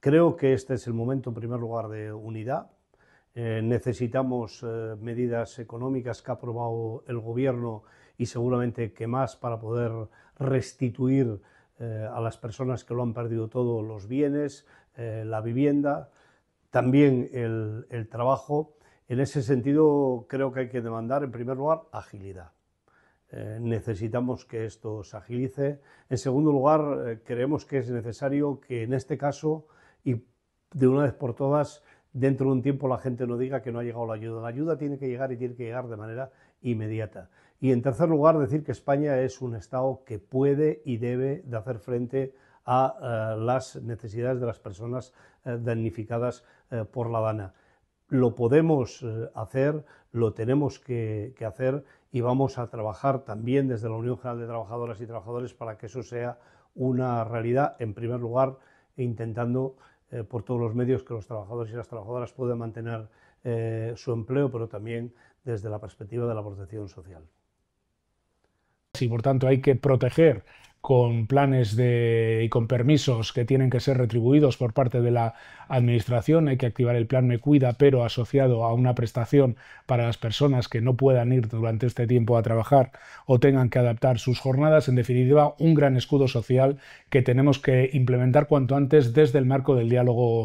Creo que este es el momento, en primer lugar, de unidad. Eh, necesitamos eh, medidas económicas que ha aprobado el Gobierno y seguramente que más para poder restituir eh, a las personas que lo han perdido todo los bienes, la vivienda, también el, trabajo. En ese sentido, creo que hay que demandar, en primer lugar, agilidad. necesitamos que esto se agilice. En segundo lugar, creemos que es necesario que en este caso y de una vez por todas, dentro de un tiempo la gente no diga que no ha llegado la ayuda. La ayuda tiene que llegar y tiene que llegar de manera inmediata. Y en tercer lugar, decir que España es un Estado que puede y debe de hacer frente a eh, las necesidades de las personas eh, damnificadas eh, por la Dana. Lo podemos hacer, lo tenemos que hacer y vamos a trabajar también desde la Unión General de Trabajadoras y Trabajadores para que eso sea una realidad, en primer lugar, e intentando eh, por todos los medios que los trabajadores y las trabajadoras puedan mantener eh, su empleo, pero también desde la perspectiva de la protección social. Y por tanto hay que proteger con planes de, y con permisos que tienen que ser retribuidos por parte de la administración. Hay que activar el plan Me Cuida, pero asociado a una prestación para las personas que no puedan ir durante este tiempo a trabajar o tengan que adaptar sus jornadas. En definitiva, un gran escudo social que tenemos que implementar cuanto antes desde el marco del diálogo